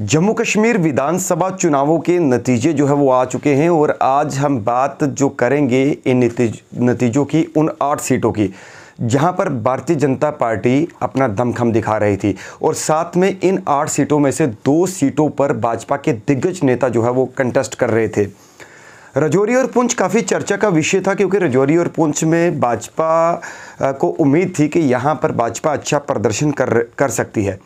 जम्मू कश्मीर विधानसभा चुनावों के नतीजे जो है वो आ चुके हैं और आज हम बात जो करेंगे इन नतीज, नतीजों की उन आठ सीटों की जहां पर भारतीय जनता पार्टी अपना दमखम दिखा रही थी और साथ में इन आठ सीटों में से दो सीटों पर भाजपा के दिग्गज नेता जो है वो कंटेस्ट कर रहे थे रजौरी और पुंछ काफ़ी चर्चा का विषय था क्योंकि रजौरी और पुंछ में भाजपा को उम्मीद थी कि यहाँ पर भाजपा अच्छा प्रदर्शन कर कर सकती है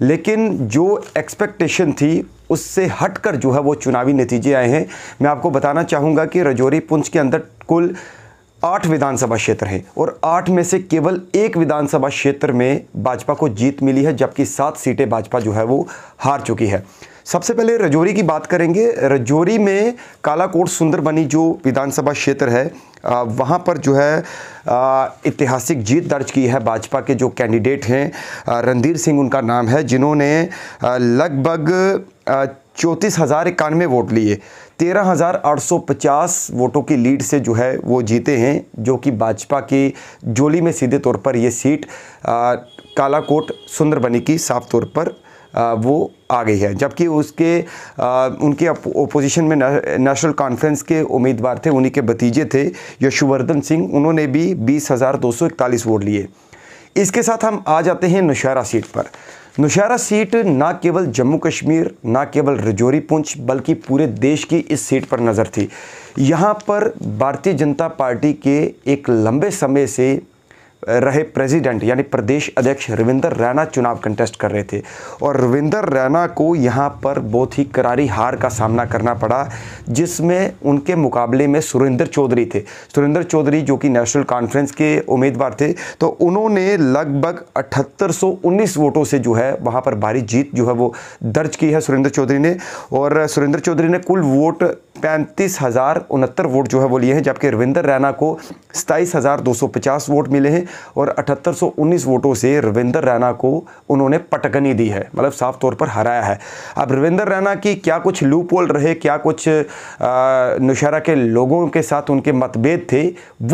लेकिन जो एक्सपेक्टेशन थी उससे हटकर जो है वो चुनावी नतीजे आए हैं मैं आपको बताना चाहूँगा कि रजौरी पुंछ के अंदर कुल आठ विधानसभा क्षेत्र हैं और आठ में से केवल एक विधानसभा क्षेत्र में भाजपा को जीत मिली है जबकि सात सीटें भाजपा जो है वो हार चुकी है सबसे पहले रजौरी की बात करेंगे रजौरी में कालाकोट सुंदरबनी जो विधानसभा क्षेत्र है वहाँ पर जो है ऐतिहासिक जीत दर्ज की है भाजपा के जो कैंडिडेट हैं रणधीर सिंह उनका नाम है जिन्होंने लगभग चौंतीस हज़ार इक्यानवे वोट लिए तेरह हज़ार आठ सौ पचास वोटों की लीड से जो है वो जीते हैं जो कि भाजपा की जोली में सीधे तौर पर ये सीट कालाकोट सुंदरबनी की साफ तौर पर वो आ गई है जबकि उसके उनके ओपोजिशन में नेशनल कॉन्फ्रेंस के उम्मीदवार थे उन्हीं के भतीजे थे यशुवर्धन सिंह उन्होंने भी बीस हज़ार दो सौ इकतालीस वोट लिए इसके साथ हम आ जाते हैं नौशहरा सीट पर नौशहरा सीट ना केवल जम्मू कश्मीर ना केवल रजौरी पुंछ बल्कि पूरे देश की इस सीट पर नज़र थी यहाँ पर भारतीय जनता पार्टी के एक लंबे समय से रहे प्रेसिडेंट यानी प्रदेश अध्यक्ष रविंदर रैना चुनाव कंटेस्ट कर रहे थे और रविंदर रैना को यहाँ पर बहुत ही करारी हार का सामना करना पड़ा जिसमें उनके मुकाबले में सुरेंद्र चौधरी थे सुरेंद्र चौधरी जो कि नेशनल कॉन्फ्रेंस के उम्मीदवार थे तो उन्होंने लगभग अठहत्तर वोटों से जो है वहाँ पर भारी जीत जो है वो दर्ज की है सुरेंद्र चौधरी ने और सुरेंद्र चौधरी ने कुल वोट पैंतीस हज़ार उनहत्तर वोट जो है वो लिए हैं जबकि रविंदर रैना को सताईस हज़ार दो सौ पचास वोट मिले हैं और अठहत्तर वोटों से रविंदर रैना को उन्होंने पटकनी दी है मतलब साफ तौर पर हराया है अब रविंदर रैना की क्या कुछ लूप रहे क्या कुछ नौशहरा के लोगों के साथ उनके मतभेद थे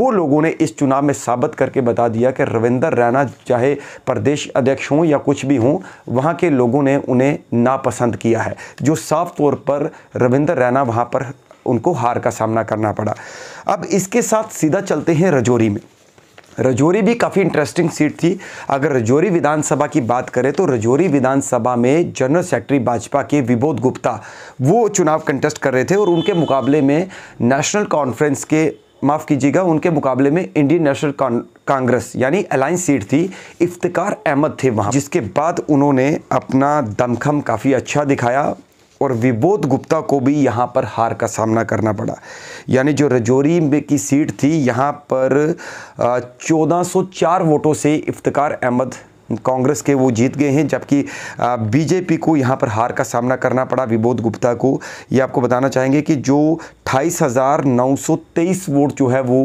वो लोगों ने इस चुनाव में साबित करके बता दिया कि रविंदर रैना चाहे प्रदेश अध्यक्ष हों या कुछ भी हों वहाँ के लोगों ने उन्हें नापसंद किया है जो साफ तौर पर रविंदर रैना वहाँ पर उनको हार का सामना करना पड़ा अब इसके साथ सीधा चलते हैं रजौरी में रजौरी भी काफ़ी इंटरेस्टिंग सीट थी अगर रजौरी विधानसभा की बात करें तो रजौरी विधानसभा में जनरल सेक्रेटरी भाजपा के विबोध गुप्ता वो चुनाव कंटेस्ट कर रहे थे और उनके मुकाबले में नेशनल कॉन्फ्रेंस के माफ़ कीजिएगा उनके मुकाबले में इंडियन नेशनल कांग्रेस यानी अलायंस सीट थी इफ्तिकार अहमद थे वहाँ जिसके बाद उन्होंने अपना दमखम काफ़ी अच्छा दिखाया और विबोध गुप्ता को भी यहाँ पर हार का सामना करना पड़ा यानी जो रजौरी में की सीट थी यहाँ पर 1404 वोटों से इफ्तार अहमद कांग्रेस के वो जीत गए हैं जबकि बीजेपी को यहाँ पर हार का सामना करना पड़ा विबोध गुप्ता को ये आपको बताना चाहेंगे कि जो अट्ठाईस वोट जो है वो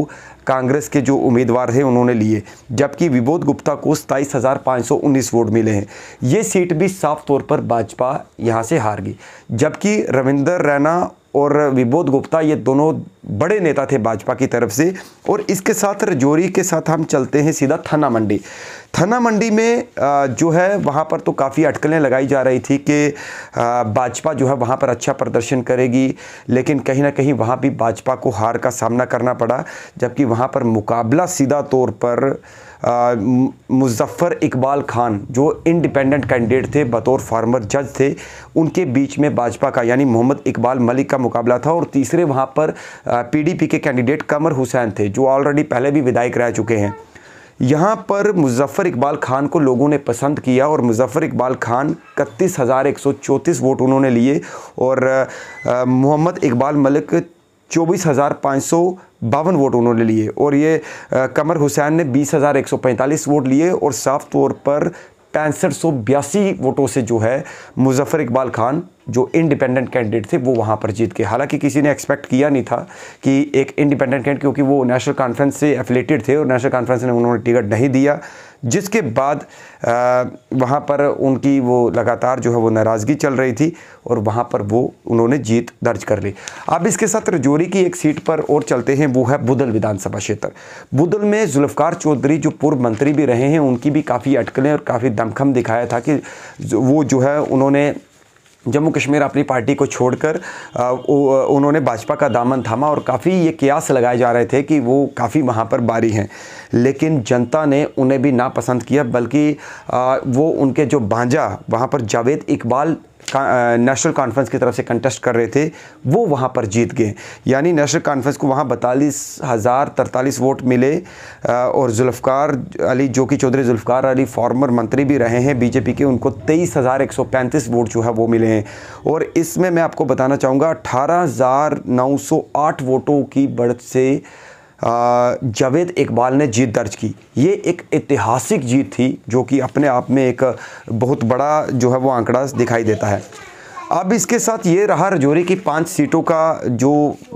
कांग्रेस के जो उम्मीदवार हैं उन्होंने लिए जबकि विबोध गुप्ता को सताईस वोट मिले हैं ये सीट भी साफ तौर पर भाजपा यहाँ से हार गई जबकि रविंदर रैना और विबोध गुप्ता ये दोनों बड़े नेता थे भाजपा की तरफ से और इसके साथ रजौरी के साथ हम चलते हैं सीधा थाना मंडी थाना मंडी में जो है वहाँ पर तो काफ़ी अटकलें लगाई जा रही थी कि भाजपा जो है वहाँ पर अच्छा प्रदर्शन करेगी लेकिन कहीं ना कहीं वहाँ भी भाजपा को हार का सामना करना पड़ा जबकि वहाँ पर मुकाबला सीधा तौर पर मुजफ्फ़र इकबाल खान जो इंडिपेंडेंट कैंडिडेट थे बतौर फार्मर जज थे उनके बीच में भाजपा का यानी मोहम्मद इकबाल मलिक का मुकाबला था और तीसरे वहाँ पर पीडीपी के कैंडिडेट कमर हुसैन थे जो ऑलरेडी पहले भी विधायक रह चुके हैं यहाँ पर मुजफ्फ़र इकबाल खान को लोगों ने पसंद किया और मुजफ्फ़र इकबाल खान इकतीस हज़ार एक सौ चौंतीस वोट उन्होंने लिए और मोहम्मद इकबाल मलिक चौबीस हज़ार पाँच सौ बावन वोट उन्होंने लिए और ये आ, कमर हुसैन ने बीस हज़ार एक सौ पैंतालीस वोट लिए और साफ तौर पर पैंसठ सौ बयासी वोटों से जो है मुजफ्फ़र इकबाल खान जो इंडिपेंडेंट कैंडिडेट थे वो वहाँ पर जीत गए हालांकि किसी ने एक्सपेक्ट किया नहीं था कि एक इंडिपेंडेंट कैंडिडेट क्योंकि वो नेशनल कॉन्फ्रेंस से एफिलेटेड थे और नेशनल कॉन्फ्रेंस ने उन्होंने टिकट नहीं दिया जिसके बाद वहाँ पर उनकी वो लगातार जो है वो नाराज़गी चल रही थी और वहाँ पर वो उन्होंने जीत दर्ज कर ली अब इसके साथ रजौरी की एक सीट पर और चलते हैं वो है बुदल विधानसभा क्षेत्र बुदल में जुल्फकार चौधरी जो पूर्व मंत्री भी रहे हैं उनकी भी काफ़ी अटकलें और काफ़ी दमखम दिखाया था कि वो जो है उन्होंने जम्मू कश्मीर अपनी पार्टी को छोड़कर उन्होंने भाजपा का दामन थामा और काफ़ी ये कयास लगाए जा रहे थे कि वो काफ़ी वहाँ पर बारी हैं लेकिन जनता ने उन्हें भी नापसंद किया बल्कि वो उनके जो भांजा वहाँ पर जावेद इकबाल नेशनल कॉन्फ्रेंस की तरफ से कंटेस्ट कर रहे थे वो वहाँ पर जीत गए यानी नेशनल कॉन्फ्रेंस को वहाँ बतालीस हज़ार तरतालीस वोट मिले और जुल्फ़ार अली जो कि चौधरी जुल्फ़ार अली फॉर्मर मंत्री भी रहे हैं बीजेपी के उनको तेईस हज़ार एक सौ पैंतीस वोट जो है वो मिले हैं और इसमें मैं आपको बताना चाहूँगा अठारह हज़ार नौ सौ आठ वोटों की बढ़त से जावेद इकबाल ने जीत दर्ज की ये एक ऐतिहासिक जीत थी जो कि अपने आप में एक बहुत बड़ा जो है वो आंकड़ा दिखाई देता है अब इसके साथ ये रहा रजौरी की पांच सीटों का जो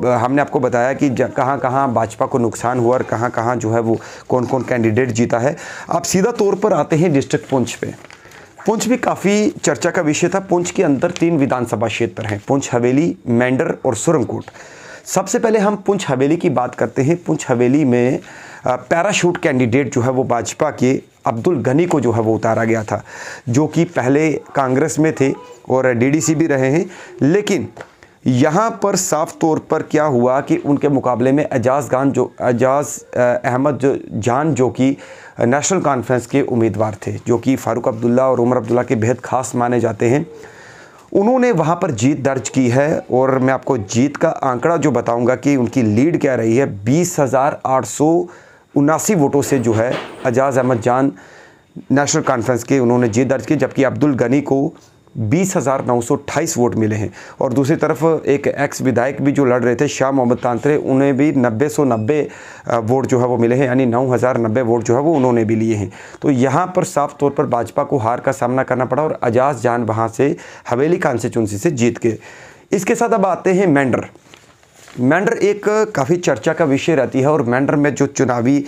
हमने आपको बताया कि कहाँ कहाँ भाजपा को नुकसान हुआ और कहाँ कहाँ जो है वो कौन कौन कैंडिडेट जीता है आप सीधा तौर पर आते हैं डिस्ट्रिक्ट पुंछ पे पुंछ भी काफ़ी चर्चा का विषय था पुंछ के अंदर तीन विधानसभा क्षेत्र हैं पुंछ हवेली मैंडर और सुरंगकोट सबसे पहले हम पुंछ हवेली की बात करते हैं पुंछ हवेली में पैराशूट कैंडिडेट जो है वो भाजपा के अब्दुल गनी को जो है वो उतारा गया था जो कि पहले कांग्रेस में थे और डीडीसी भी रहे हैं लेकिन यहाँ पर साफ तौर पर क्या हुआ कि उनके मुकाबले में एजाज गान जो एजाज अहमद जो जान जो कि नेशनल कॉन्फ्रेंस के उम्मीदवार थे जो कि फ़ारूक अब्दुल्ला और उमर अब्दुल्ला के बेहद ख़ास माने जाते हैं उन्होंने वहाँ पर जीत दर्ज की है और मैं आपको जीत का आंकड़ा जो बताऊँगा कि उनकी लीड क्या रही है बीस हज़ार आठ सौ उनासी वोटों से जो है एजाज़ अहमद जान नेशनल कॉन्फ्रेंस के उन्होंने जीत दर्ज की जबकि अब्दुल गनी को बीस हज़ार नौ सौ अट्ठाईस वोट मिले हैं और दूसरी तरफ एक एक्स विधायक भी जो लड़ रहे थे शाह मोहम्मद तांत्रे उन्हें भी नब्बे सौ नब्बे वोट जो है वो मिले हैं यानी नौ हज़ार नब्बे वोट जो है वो उन्होंने भी लिए हैं तो यहाँ पर साफ तौर पर भाजपा को हार का सामना करना पड़ा और अजाज जान वहाँ से हवेली कॉन्स्टिट्यूंसी से जीत गए इसके साथ अब आते हैं मेंढर मेंढर एक काफ़ी चर्चा का विषय रहती है और मेंढर में जो चुनावी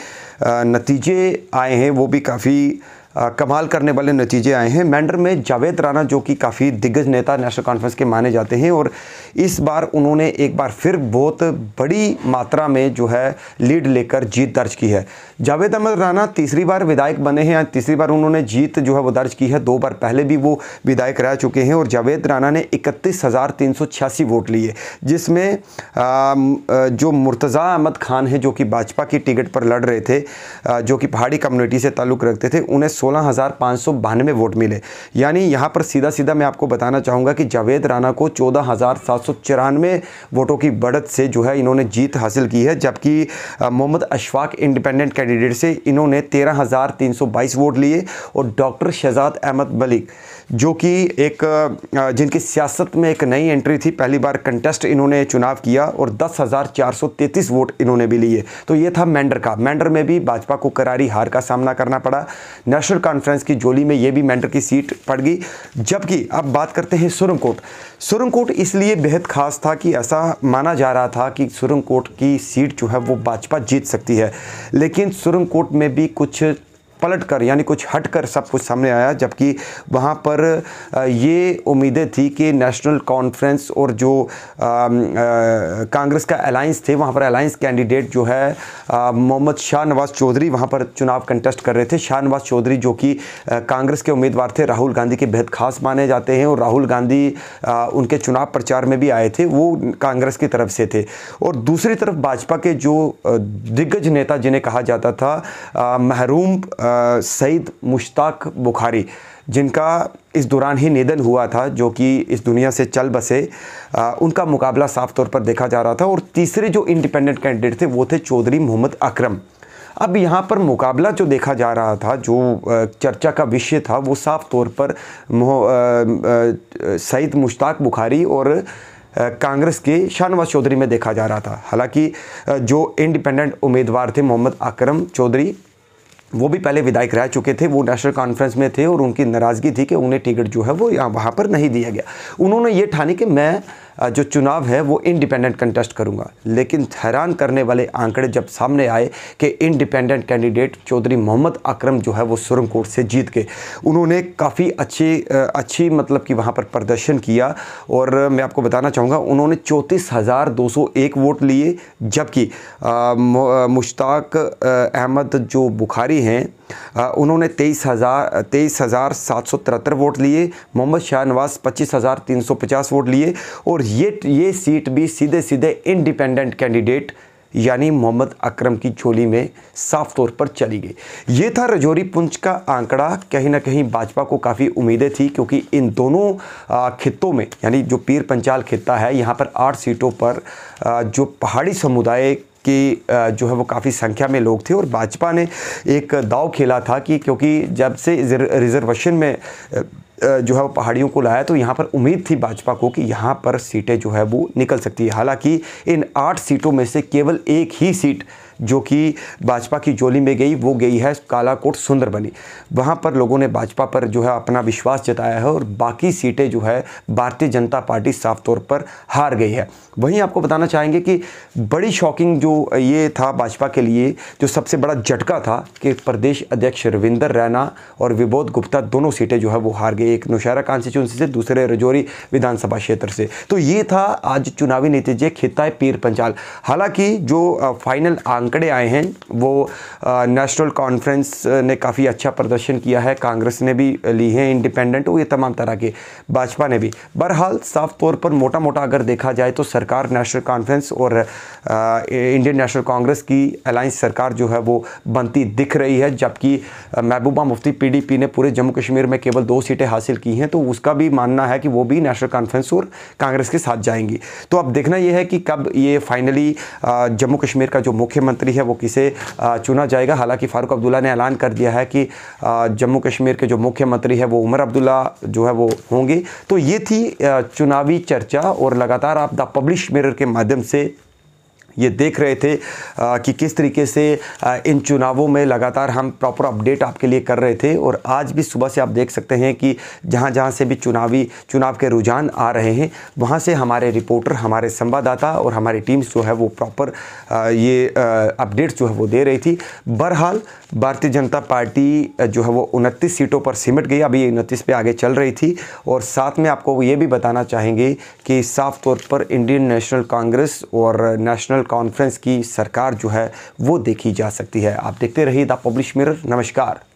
नतीजे आए हैं वो भी काफ़ी आ, कमाल करने वाले नतीजे आए हैं मैंडर में जावेद राना जो कि काफ़ी दिग्गज नेता नेशनल कॉन्फ्रेंस के माने जाते हैं और इस बार उन्होंने एक बार फिर बहुत बड़ी मात्रा में जो है लीड लेकर जीत दर्ज की है जावेद अहमद राना तीसरी बार विधायक बने हैं तीसरी बार उन्होंने जीत जो है वो दर्ज की है दो बार पहले भी वो विधायक रह चुके हैं और जावेद राना ने इकतीस वोट लिए जिसमें जो मुर्तज़ा अहमद खान हैं जो कि भाजपा की टिकट पर लड़ रहे थे जो कि पहाड़ी कम्युनिटी से ताल्लुक़ रखते थे उन्हें सोलह हज़ार पाँच सौ बानवे वोट मिले यानी यहाँ पर सीधा सीधा मैं आपको बताना चाहूँगा कि जावेद राना को चौदह हज़ार सात सौ चौरानवे वोटों की बढ़त से जो है इन्होंने जीत हासिल की है जबकि मोहम्मद अशफाक इंडिपेंडेंट कैंडिडेट से इन्होंने तेरह हज़ार तीन सौ बाईस वोट लिए और डॉक्टर शहजाद अहमद मलिक जो कि एक जिनकी सियासत में एक नई एंट्री थी पहली बार कंटेस्ट इन्होंने चुनाव किया और दस हज़ार चार सौ तैंतीस वोट इन्होंने भी लिए तो ये था मेंडर का मेंडर में भी भाजपा को करारी हार का सामना करना पड़ा नेशनल नेशनल कॉन्फ्रेंस की जोली में ये भी मेंटर की सीट पड़ गई जबकि अब बात करते हैं सुरंगकोट सुरंगकोट इसलिए बेहद खास था कि ऐसा माना जा रहा था कि सुरंगकोट की सीट जो है वो भाजपा जीत सकती है लेकिन सुरंगकोट में भी कुछ पलट कर यानी कुछ हट कर सब कुछ सामने आया जबकि वहाँ पर ये उम्मीदें थी कि नेशनल कॉन्फ्रेंस और जो कांग्रेस का अलायंस थे वहाँ पर अलायंस कैंडिडेट जो है मोहम्मद शाह नवाज चौधरी वहाँ पर चुनाव कंटेस्ट कर रहे थे शाह नवाज चौधरी जो कि कांग्रेस के उम्मीदवार थे राहुल गांधी के बेहद खास माने जाते हैं और राहुल गांधी आ, उनके चुनाव प्रचार में भी आए थे वो कांग्रेस की तरफ से थे और दूसरी तरफ भाजपा के जो दिग्गज नेता जिन्हें कहा जाता था महरूम आ, सईद मुश्ताक बुखारी जिनका इस दौरान ही निधन हुआ था जो कि इस दुनिया से चल बसे आ, उनका मुकाबला साफ तौर पर देखा जा रहा था और तीसरे जो इंडिपेंडेंट कैंडिडेट थे वो थे चौधरी मोहम्मद अकरम अब यहाँ पर मुकाबला जो देखा जा रहा था जो चर्चा का विषय था वो साफ तौर पर सईद मुश्ताक बुखारी और कांग्रेस के शाहनवाज चौधरी में देखा जा रहा था हालांकि जो इंडिपेंडेंट उम्मीदवार थे मोहम्मद अकरम चौधरी वो भी पहले विधायक रह चुके थे वो नेशनल कॉन्फ्रेंस में थे और उनकी नाराज़गी थी कि उन्हें टिकट जो है वो यहाँ वहाँ पर नहीं दिया गया उन्होंने ये ठानी कि मैं जो चुनाव है वो इंडिपेंडेंट कंटेस्ट करूँगा लेकिन हैरान करने वाले आंकड़े जब सामने आए कि इंडिपेंडेंट कैंडिडेट चौधरी मोहम्मद अकरम जो है वो सुरमकोट से जीत गए उन्होंने काफ़ी अच्छी अच्छी मतलब कि वहाँ पर प्रदर्शन किया और मैं आपको बताना चाहूँगा उन्होंने चौंतीस हज़ार दो सौ एक वोट लिए जबकि मुश्ताक अहमद जो बुखारी हैं उन्होंने तेईस हज़ार तेईस हज़ार सात सौ तिहत्तर वोट लिए मोहम्मद शाहनवाज पच्चीस हज़ार तीन सौ पचास वोट लिए और ये ये सीट भी सीधे सीधे इंडिपेंडेंट कैंडिडेट यानी मोहम्मद अकरम की चोली में साफ तौर पर चली गई ये था रजौरी पुंछ का आंकड़ा कहीं ना कहीं भाजपा को काफ़ी उम्मीदें थी क्योंकि इन दोनों खित्तों में यानी जो पीर पंचाल खित्ता है यहाँ पर आठ सीटों पर जो पहाड़ी समुदाय कि जो है वो काफ़ी संख्या में लोग थे और भाजपा ने एक दाव खेला था कि क्योंकि जब से रिजर्वेशन में जो है वो पहाड़ियों को लाया तो यहाँ पर उम्मीद थी भाजपा को कि यहाँ पर सीटें जो है वो निकल सकती है हालांकि इन आठ सीटों में से केवल एक ही सीट जो कि भाजपा की जोली में गई वो गई है कालाकोट सुंदरबनी वहाँ पर लोगों ने भाजपा पर जो है अपना विश्वास जताया है और बाकी सीटें जो है भारतीय जनता पार्टी साफ तौर पर हार गई है वहीं आपको बताना चाहेंगे कि बड़ी शॉकिंग जो ये था भाजपा के लिए जो सबसे बड़ा झटका था कि प्रदेश अध्यक्ष रविंदर रैना और विबोध गुप्ता दोनों सीटें जो है वो हार गई एक नौशहरा कॉन्स्टिट्यूंसी से दूसरे रजौरी विधानसभा क्षेत्र से तो ये था आज चुनावी नतीजे खिताए पीर पंचाल हालांकि जो फाइनल आ आंकड़े आए हैं वो नेशनल कॉन्फ्रेंस ने काफ़ी अच्छा प्रदर्शन किया है कांग्रेस ने भी ली है इंडिपेंडेंट ये तमाम तरह के भाजपा ने भी बहरहाल साफ तौर पर मोटा मोटा अगर देखा जाए तो सरकार नेशनल कॉन्फ्रेंस और इंडियन नेशनल कांग्रेस की अलायंस सरकार जो है वो बनती दिख रही है जबकि महबूबा मुफ्ती पी ने पूरे जम्मू कश्मीर में केवल दो सीटें हासिल की हैं तो उसका भी मानना है कि वो भी नेशनल कॉन्फ्रेंस और कांग्रेस के साथ जाएंगी तो अब देखना यह है कि कब ये फाइनली जम्मू कश्मीर का जो मुख्यमंत्री मंत्री है वो किसे चुना जाएगा हालांकि फ़ारूक अब्दुल्ला ने ऐलान कर दिया है कि जम्मू कश्मीर के जो मुख्यमंत्री है वो उमर अब्दुल्ला जो है वो होंगे तो ये थी चुनावी चर्चा और लगातार आप द पब्लिश मिरर के माध्यम से ये देख रहे थे आ, कि किस तरीके से आ, इन चुनावों में लगातार हम प्रॉपर अपडेट आपके लिए कर रहे थे और आज भी सुबह से आप देख सकते हैं कि जहाँ जहाँ से भी चुनावी चुनाव के रुझान आ रहे हैं वहाँ से हमारे रिपोर्टर हमारे संवाददाता और हमारी टीम्स जो है वो प्रॉपर ये अपडेट्स जो है वो दे रही थी बहरहाल भारतीय जनता पार्टी जो है वो उनतीस सीटों पर सिमट गई अभी उनतीस पर आगे चल रही थी और साथ में आपको ये भी बताना चाहेंगे कि साफ तौर पर इंडियन नेशनल कांग्रेस और नेशनल नेशनल कॉन्फ्रेंस की सरकार जो है वो देखी जा सकती है आप देखते रहिए द पब्लिश मिरर नमस्कार